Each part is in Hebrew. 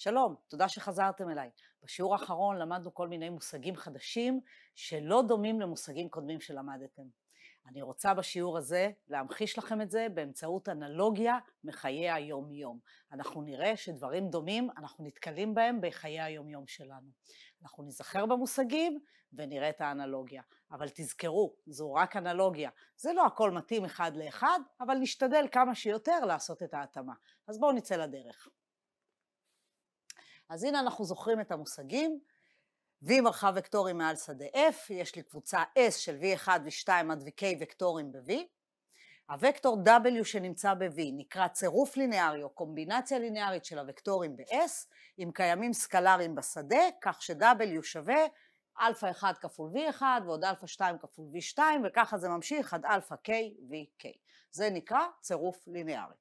שלום, תודה שחזרתם אליי. בשיעור האחרון למדנו כל מיני מושגים חדשים שלא דומים למושגים קודמים שלמדתם. אני רוצה בשיעור הזה להמחיש לכם את זה באמצעות אנלוגיה מחיי היום-יום. אנחנו נראה שדברים דומים, אנחנו נתקלים בהם בחיי היום-יום שלנו. אנחנו ניזכר במושגים ונראה את האנלוגיה. אבל תזכרו, זו רק אנלוגיה. זה לא הכל מתאים אחד לאחד, אבל נשתדל כמה שיותר לעשות את ההתאמה. אז בואו נצא לדרך. אז הנה אנחנו זוכרים את המושגים, V מרחב וקטורים מעל שדה F, יש לי קבוצה S של V1 ו-2 עד VK וקטורים ב-V. הוקטור W שנמצא ב-V נקרא צירוף לינארי או קומבינציה לינארית של הוקטורים ב-S, אם קיימים סקלרים בשדה, כך ש-W שווה Alpha 1 כפול V1 ועוד Alpha 2 כפול V2, וככה זה ממשיך עד Alpha K VK. זה נקרא צירוף לינארי.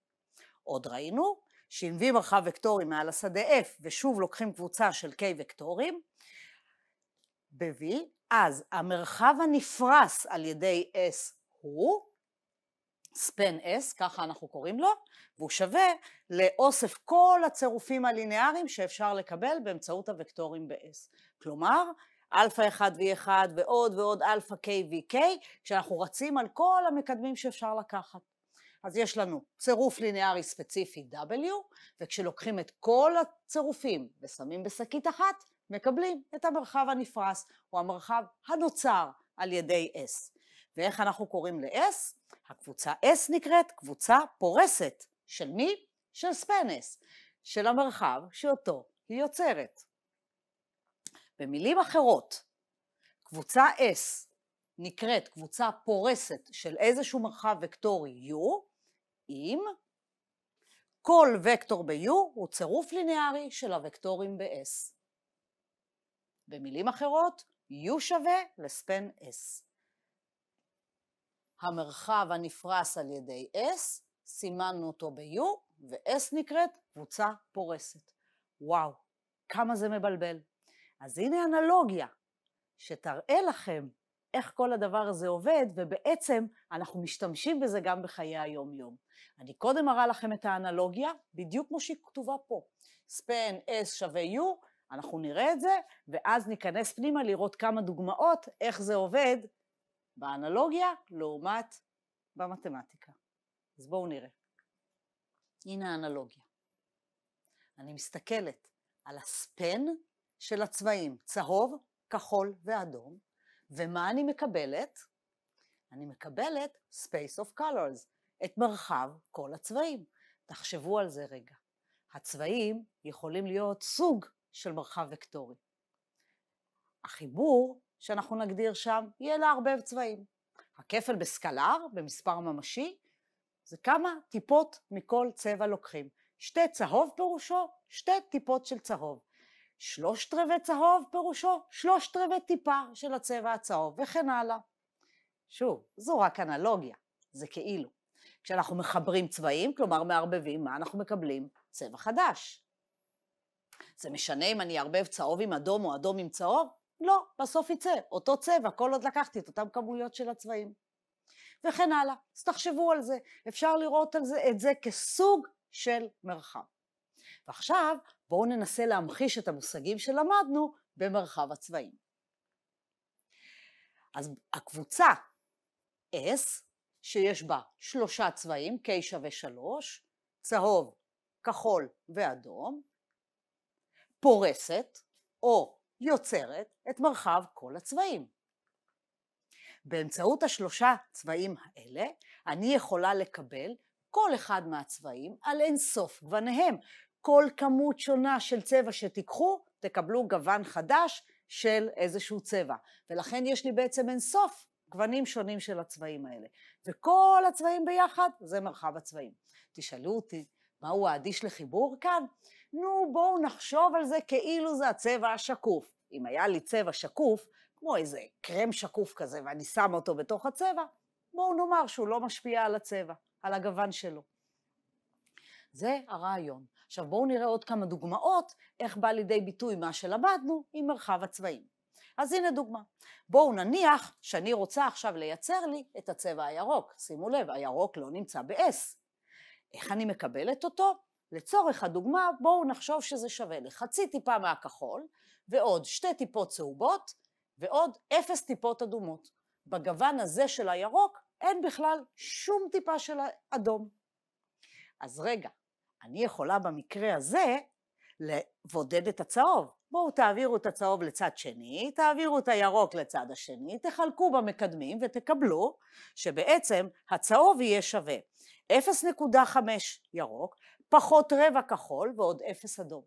עוד ראינו שאם V מרחב וקטורי מעל השדה F, ושוב לוקחים קבוצה של K וקטורים, ב-V, אז המרחב הנפרס על ידי S הוא ספן S, ככה אנחנו קוראים לו, והוא שווה לאוסף כל הצירופים הלינאריים שאפשר לקבל באמצעות הוקטורים ב-S. כלומר, Alpha 1 V1 ועוד ועוד Alpha K VK, כשאנחנו רצים על כל המקדמים שאפשר לקחת. אז יש לנו צירוף ליניארי ספציפי W, וכשלוקחים את כל הצירופים ושמים בשקית אחת, מקבלים את המרחב הנפרס, או המרחב הנוצר על ידי S. ואיך אנחנו קוראים ל-S? הקבוצה S נקראת קבוצה פורסת. של מי? של ספנס, של המרחב שאותו היא יוצרת. במילים אחרות, קבוצה S נקראת קבוצה פורסת של איזשהו מרחב וקטורי U, אם כל וקטור ב-U הוא צירוף ליניארי של הוקטורים ב-S. במילים אחרות, U שווה לספן S. המרחב הנפרס על ידי S, סימנו אותו ב-U, ו-S נקראת קבוצה פורסת. וואו, כמה זה מבלבל. אז הנה אנלוגיה שתראה לכם איך כל הדבר הזה עובד, ובעצם אנחנו משתמשים בזה גם בחיי היום-יום. אני קודם אראה לכם את האנלוגיה, בדיוק כמו שהיא כתובה פה. ספן S שווה U, אנחנו נראה את זה, ואז ניכנס פנימה לראות כמה דוגמאות איך זה עובד באנלוגיה לעומת במתמטיקה. אז בואו נראה. הנה האנלוגיה. אני מסתכלת על הספן של הצבעים, צהוב, כחול ואדום, ומה אני מקבלת? אני מקבלת space of colors, את מרחב כל הצבעים. תחשבו על זה רגע. הצבעים יכולים להיות סוג של מרחב וקטורי. החיבור שאנחנו נגדיר שם יהיה לערבב צבעים. הכפל בסקלר, במספר ממשי, זה כמה טיפות מכל צבע לוקחים. שתי צהוב פירושו שתי טיפות של צהוב. שלושת רבעי צהוב פירושו שלושת רבעי טיפה של הצבע הצהוב, וכן הלאה. שוב, זו רק אנלוגיה, זה כאילו. כשאנחנו מחברים צבעים, כלומר מערבבים, מה אנחנו מקבלים? צבע חדש. זה משנה אם אני אערבב צהוב עם אדום או אדום עם צהוב? לא, בסוף יצא אותו צבע, כל עוד לקחתי את אותן כמויות של הצבעים. וכן הלאה. אז תחשבו על זה, אפשר לראות על זה, את זה כסוג של מרחב. ועכשיו בואו ננסה להמחיש את המושגים שלמדנו במרחב הצבעים. אז הקבוצה S, שיש בה שלושה צבעים, K שווה 3, צהוב, כחול ואדום, פורסת או יוצרת את מרחב כל הצבעים. באמצעות השלושה צבעים האלה, אני יכולה לקבל כל אחד מהצבעים על אינסוף גווניהם, כל כמות שונה של צבע שתיקחו, תקבלו גוון חדש של איזשהו צבע. ולכן יש לי בעצם אין סוף גוונים שונים של הצבעים האלה. וכל הצבעים ביחד, זה מרחב הצבעים. תשאלו אותי, מה הוא האדיש לחיבור כאן? נו, בואו נחשוב על זה כאילו זה הצבע השקוף. אם היה לי צבע שקוף, כמו איזה קרם שקוף כזה, ואני שם אותו בתוך הצבע, בואו נאמר שהוא לא משפיע על הצבע, על הגוון שלו. זה הרעיון. עכשיו בואו נראה עוד כמה דוגמאות איך בא לידי ביטוי מה שלמדנו עם מרחב הצבעים. אז הנה דוגמה. בואו נניח שאני רוצה עכשיו לייצר לי את הצבע הירוק. שימו לב, הירוק לא נמצא ב-S. איך אני מקבלת אותו? לצורך הדוגמה, בואו נחשוב שזה שווה לחצי טיפה מהכחול, ועוד שתי טיפות צהובות, ועוד אפס טיפות אדומות. בגוון הזה של הירוק אין בכלל שום טיפה של אדום. אז רגע, אני יכולה במקרה הזה לבודד את הצהוב. בואו תעבירו את הצהוב לצד שני, תעבירו את הירוק לצד השני, תחלקו במקדמים ותקבלו שבעצם הצהוב יהיה שווה 0.5 ירוק, פחות רבע כחול ועוד 0 אדום.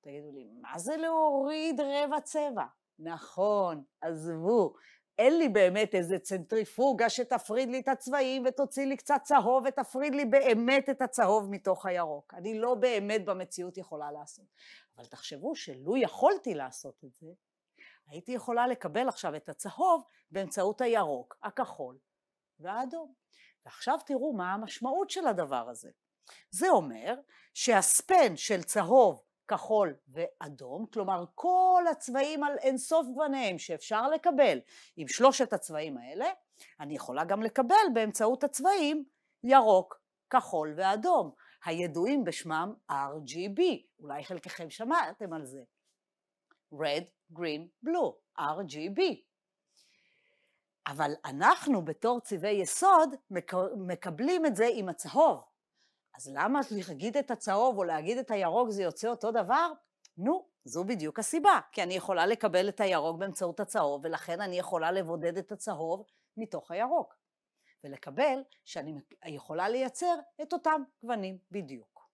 תגידו לי, מה זה להוריד רבע צבע? נכון, עזבו, אין לי באמת איזה צנטריפוגה שתפריד לי את הצבעים ותוציא לי קצת צהוב ותפריד לי באמת את הצהוב מתוך הירוק. אני לא באמת במציאות יכולה לעשות. אבל תחשבו שלו יכולתי לעשות את זה, הייתי יכולה לקבל עכשיו את הצהוב באמצעות הירוק, הכחול והאדום. ועכשיו תראו מה המשמעות של הדבר הזה. זה אומר שהספן של צהוב כחול ואדום, כלומר כל הצבעים על אינסוף גווניהם שאפשר לקבל עם שלושת הצבעים האלה, אני יכולה גם לקבל באמצעות הצבעים ירוק, כחול ואדום, הידועים בשמם RGB, אולי חלקכם שמעתם על זה. Red, Green, Blue, RGB. אבל אנחנו בתור צבעי יסוד מקבלים את זה עם הצהוב, אז למה להגיד את הצהוב או להגיד את הירוק זה יוצא אותו דבר? נו, זו בדיוק הסיבה, כי אני יכולה לקבל את הירוק באמצעות הצהוב, ולכן אני יכולה לבודד את הצהוב מתוך הירוק, ולקבל שאני יכולה לייצר את אותם גוונים בדיוק.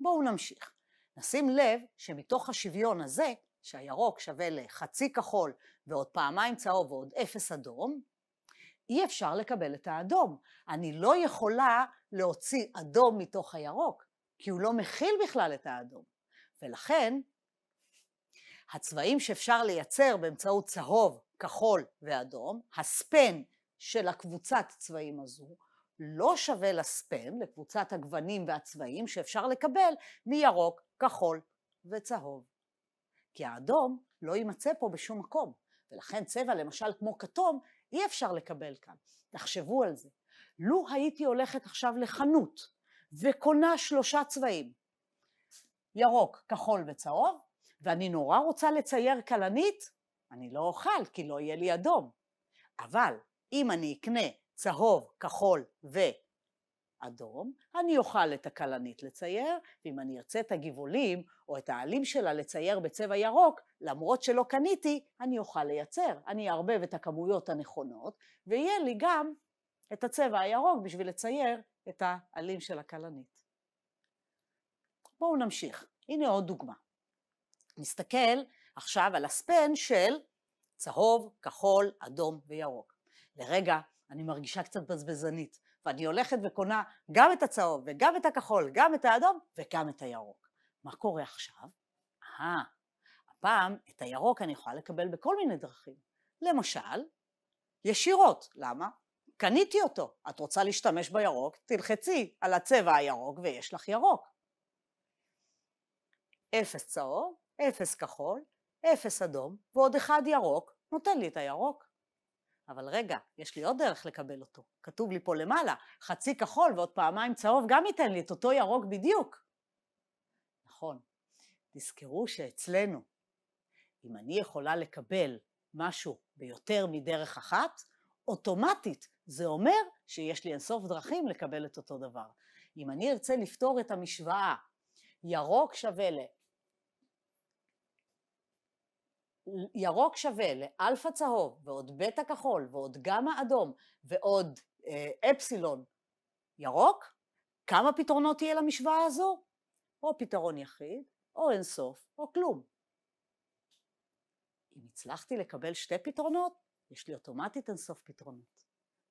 בואו נמשיך. נשים לב שמתוך השוויון הזה, שהירוק שווה לחצי כחול ועוד פעמיים צהוב ועוד אפס אדום, אי אפשר לקבל את האדום. אני לא יכולה להוציא אדום מתוך הירוק, כי הוא לא מכיל בכלל את האדום. ולכן, הצבעים שאפשר לייצר באמצעות צהוב, כחול ואדום, הספן של הקבוצת צבעים הזו, לא שווה לספן, לקבוצת הגוונים והצבעים שאפשר לקבל מירוק, כחול וצהוב. כי האדום לא יימצא פה בשום מקום, ולכן צבע למשל כמו כתום אי אפשר לקבל כאן. תחשבו על זה. לו הייתי הולכת עכשיו לחנות וקונה שלושה צבעים, ירוק, כחול וצהוב, ואני נורא רוצה לצייר כלנית, אני לא אוכל כי לא יהיה לי אדום. אבל אם אני אקנה צהוב, כחול ו... אדום, אני אוכל את הכלנית לצייר, ואם אני ארצה את הגבעולים או את העלים שלה לצייר בצבע ירוק, למרות שלא קניתי, אני אוכל לייצר. אני אערבב את הכמויות הנכונות, ויהיה לי גם את הצבע הירוק בשביל לצייר את העלים של הכלנית. בואו נמשיך. הנה עוד דוגמה. נסתכל עכשיו על הספן של צהוב, כחול, אדום וירוק. לרגע אני מרגישה קצת בזבזנית. ואני הולכת וקונה גם את הצהוב וגם את הכחול, גם את האדום וגם את הירוק. מה קורה עכשיו? אה, הפעם את הירוק אני יכולה לקבל בכל מיני דרכים. למשל, ישירות. למה? קניתי אותו. את רוצה להשתמש בירוק? תלחצי על הצבע הירוק ויש לך ירוק. אפס צהוב, אפס כחול, אפס אדום, ועוד אחד ירוק, נותן לי את הירוק. אבל רגע, יש לי עוד דרך לקבל אותו. כתוב לי פה למעלה, חצי כחול ועוד פעמיים צהוב גם ייתן לי את אותו ירוק בדיוק. נכון, תזכרו שאצלנו, אם אני יכולה לקבל משהו ביותר מדרך אחת, אוטומטית זה אומר שיש לי אינסוף דרכים לקבל את אותו דבר. אם אני ארצה לפתור את המשוואה, ירוק שווה ל... ירוק שווה לאלפא צהוב ועוד בטא כחול ועוד גמא אדום ועוד אה, אפסילון ירוק, כמה פתרונות יהיה למשוואה הזו? או פתרון יחיד, או אינסוף, או כלום. אם הצלחתי לקבל שתי פתרונות, יש לי אוטומטית אינסוף פתרונות.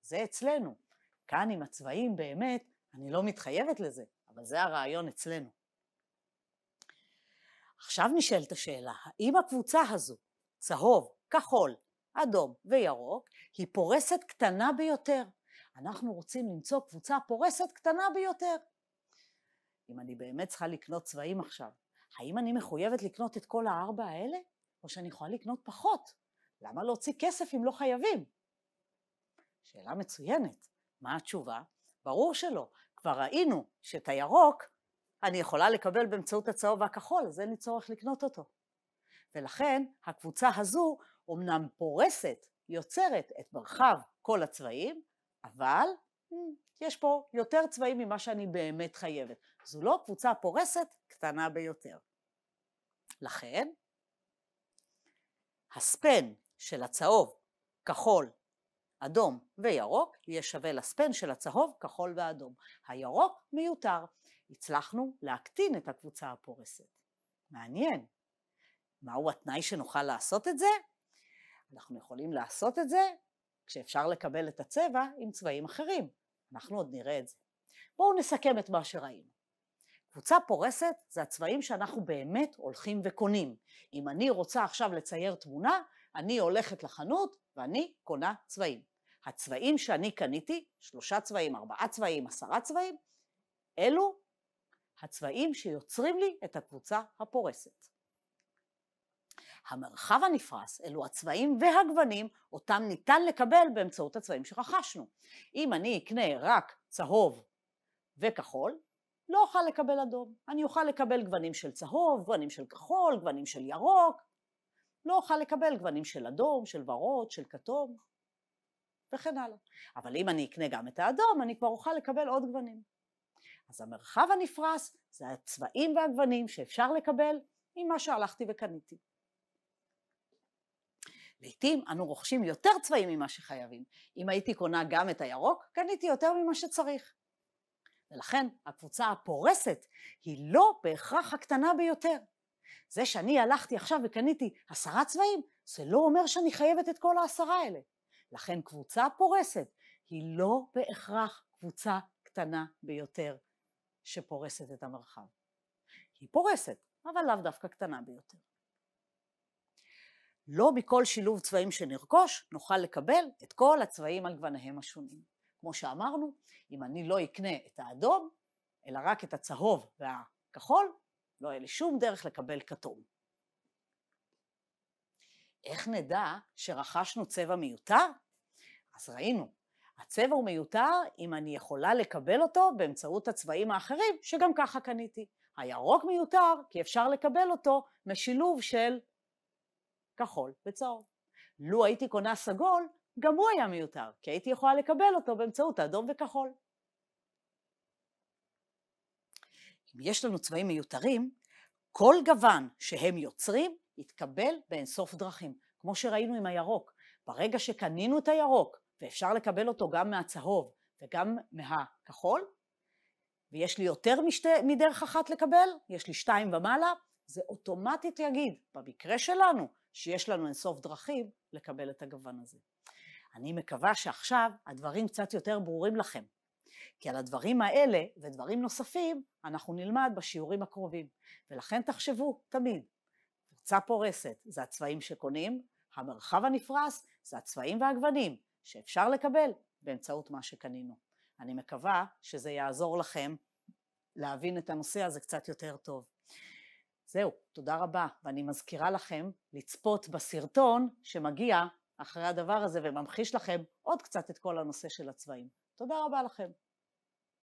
זה אצלנו. כאן עם הצבעים באמת, אני לא מתחייבת לזה, אבל זה הרעיון אצלנו. עכשיו נשאלת השאלה, האם הקבוצה הזו, צהוב, כחול, אדום וירוק, היא פורסת קטנה ביותר? אנחנו רוצים למצוא קבוצה פורסת קטנה ביותר. אם אני באמת צריכה לקנות צבעים עכשיו, האם אני מחויבת לקנות את כל הארבע האלה? או שאני יכולה לקנות פחות? למה להוציא כסף אם לא חייבים? שאלה מצוינת. מה התשובה? ברור שלא. כבר ראינו שאת הירוק אני יכולה לקבל באמצעות הצהוב והכחול, אז אין לי צורך לקנות אותו. ולכן הקבוצה הזו אומנם פורסת, יוצרת את מרחב כל הצבעים, אבל hmm, יש פה יותר צבעים ממה שאני באמת חייבת. זו לא קבוצה פורסת קטנה ביותר. לכן, הספן של הצהוב, כחול, אדום וירוק יהיה שווה לספן של הצהוב, כחול ואדום. הירוק מיותר. הצלחנו להקטין את הקבוצה הפורסת. מעניין. מהו התנאי שנוכל לעשות את זה? אנחנו יכולים לעשות את זה כשאפשר לקבל את הצבע עם צבעים אחרים. אנחנו עוד נראה את זה. בואו נסכם את מה שראינו. קבוצה פורסת זה הצבעים שאנחנו באמת הולכים וקונים. אם אני רוצה עכשיו לצייר תמונה, אני הולכת לחנות ואני קונה צבעים. הצבעים שאני קניתי, שלושה צבעים, ארבעה צבעים, עשרה צבעים, אלו הצבעים שיוצרים לי את הקבוצה הפורסת. המרחב הנפרס אלו הצבעים והגוונים אותם ניתן לקבל באמצעות הצבעים שרכשנו. אם אני אקנה רק צהוב וכחול, לא אוכל לקבל אדום. אני אוכל לקבל גוונים של צהוב, גוונים של כחול, גוונים של ירוק, לא אוכל לקבל גוונים של אדום, של ורוד, של כתום וכן הלאה. אבל אם אני אקנה גם את האדום, אני כבר אוכל לקבל עוד גוונים. אז המרחב הנפרס זה הצבעים והגוונים שאפשר לקבל ממה שהלכתי וקניתי. לעתים אנו רוכשים יותר צבעים ממה שחייבים. אם הייתי קונה גם את הירוק, קניתי יותר ממה שצריך. ולכן הקבוצה הפורסת היא לא בהכרח הקטנה ביותר. זה שאני הלכתי עכשיו וקניתי עשרה צבעים, זה לא אומר שאני חייבת את כל העשרה האלה. לכן קבוצה פורסת היא לא בהכרח קבוצה קטנה ביותר. שפורסת את המרחב. היא פורסת, אבל לאו דווקא קטנה ביותר. לא מכל שילוב צבעים שנרכוש נוכל לקבל את כל הצבעים על גווניהם השונים. כמו שאמרנו, אם אני לא אקנה את האדום, אלא רק את הצהוב והכחול, לא יהיה לי שום דרך לקבל כתום. איך נדע שרכשנו צבע מיותר? אז ראינו, הצבע הוא מיותר אם אני יכולה לקבל אותו באמצעות הצבעים האחרים שגם ככה קניתי. הירוק מיותר כי אפשר לקבל אותו משילוב של כחול וצהוב. לו הייתי קונה סגול, גם הוא היה מיותר, כי הייתי יכולה לקבל אותו באמצעות האדום וכחול. אם יש לנו צבעים מיותרים, כל גוון שהם יוצרים יתקבל באינסוף דרכים, כמו שראינו עם הירוק. ברגע שקנינו את הירוק ואפשר לקבל אותו גם מהצהוב וגם מהכחול, ויש לי יותר משתי, מדרך אחת לקבל, יש לי שתיים ומעלה, זה אוטומטית יגיד, במקרה שלנו, שיש לנו אינסוף דרכים לקבל את הגוון הזה. אני מקווה שעכשיו הדברים קצת יותר ברורים לכם, כי על הדברים האלה ודברים נוספים אנחנו נלמד בשיעורים הקרובים, ולכן תחשבו תמיד, קבוצה פורסת זה הצבעים שקונים, המרחב הנפרס זה הצבעים והגוונים, שאפשר לקבל באמצעות מה שקנינו. אני מקווה שזה יעזור לכם להבין את הנושא הזה קצת יותר טוב. זהו, תודה רבה, ואני מזכירה לכם לצפות בסרטון שמגיע אחרי הדבר הזה וממחיש לכם עוד קצת את כל הנושא של הצבעים. תודה רבה לכם.